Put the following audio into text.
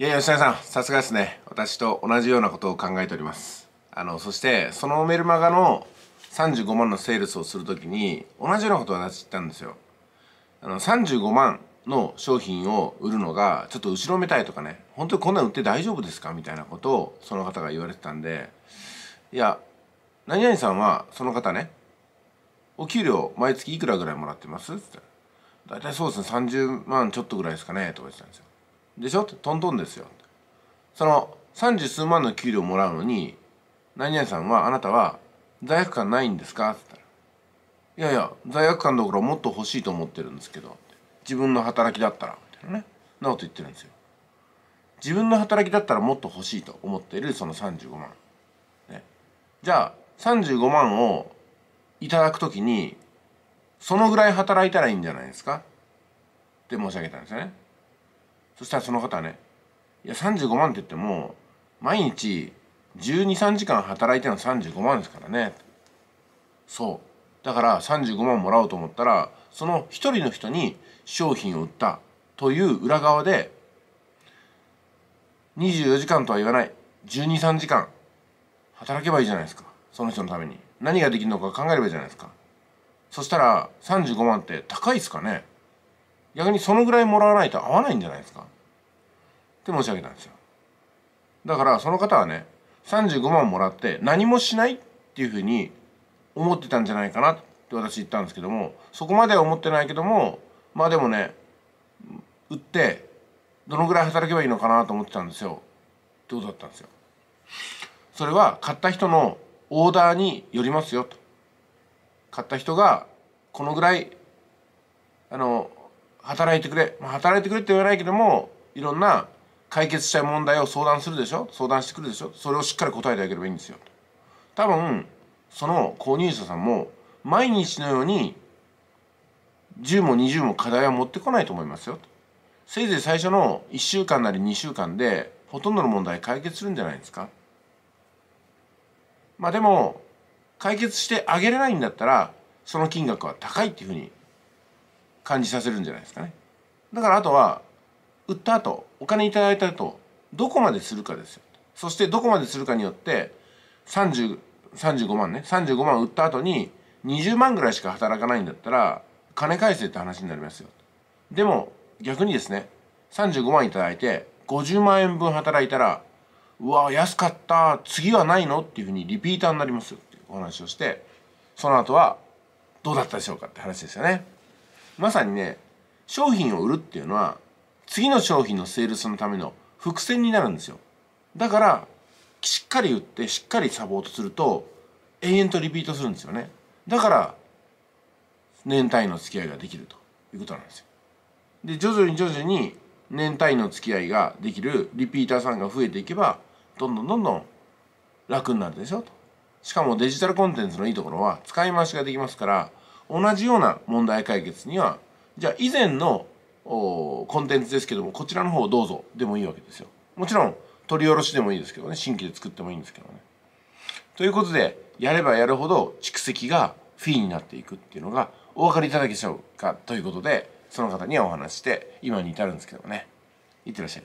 いや吉田さんさすがですね私と同じようなことを考えておりますあのそしてそのメルマガの35万のセールスをするときに同じようなことを私言ったんですよあの35万の商品を売るのがちょっと後ろめたいとかね本当にこんなん売って大丈夫ですかみたいなことをその方が言われてたんでいや何々さんはその方ねお給料毎月いくらぐらいもらってますって大体そうですね30万ちょっとぐらいですかねとか言ってたんですよでしょってトントンですよその三十数万の給料もらうのに何々さんはあなたは罪悪感ないんですか?」って言ったら「いやいや罪悪感どころもっと欲しいと思ってるんですけど自分の働きだったら」みたいなねなこと言ってるんですよ。自分の働きだったらもっと欲しいと思っているその35万。ね、じゃあ35万をいただく時にそのぐらい働いたらいいんじゃないですかって申し上げたんですよね。そしたらその方ねいや35万って言っても毎日123時間働いての35万ですからねそうだから35万もらおうと思ったらその1人の人に商品を売ったという裏側で24時間とは言わない123時間働けばいいじゃないですかその人のために何ができるのか考えればいいじゃないですかそしたら35万って高いですかね逆にそのぐらいもらわないと合わないんじゃないですかって申し上げたんですよだからその方はね35万もらって何もしないっていうふうに思ってたんじゃないかなって私言ったんですけどもそこまでは思ってないけどもまあでもね売ってどのぐらい働けばいいのかなと思ってたんですよってことだったんですよそれは買った人のオーダーによりますよと買った人がこのぐらいあの働いてくれ、まあ、働いてくれって言わないけどもいろんな解決したい問題を相談するでしょ相談してくるでしょそれをしっかり答えてあげればいいんですよ多分その購入者さんも毎日のように10も20も課題は持ってこないと思いますよせいぜい最初の1週間なり2週間でほとんどの問題解決するんじゃないですかまあでも解決してあげれないんだったらその金額は高いっていうふうに感じさせるんじゃないですかねだからあとは売った後お金いただいた後どこまでするかですよそしてどこまでするかによって35万ね35万売った後に20万ぐらいしか働かないんだったら金返せって話になりますよでも逆にですね35万いただいて50万円分働いたらうわ安かった次はないのっていうふうにリピーターになりますよっていうお話をしてその後はどうだったでしょうかって話ですよね。まさにね商品を売るっていうのは次の商品のセールスのための伏線になるんですよだからしっかり売ってしっかりサポートすると延々とリピートするんですよねだから年単位の付き合いができるということなんですよで徐々に徐々に年単位の付き合いができるリピーターさんが増えていけばどんどんどんどん楽になるでしょとしかもデジタルコンテンツのいいところは使い回しができますから同じような問題解決にはじゃあ以前のコンテンツですけどもこちらの方をどうぞでもいいわけですよもちろん取り下ろしでもいいですけどね新規で作ってもいいんですけどねということでやればやるほど蓄積がフィーになっていくっていうのがお分かりいただけでしょうかということでその方にはお話して今に至るんですけどもねいってらっしゃい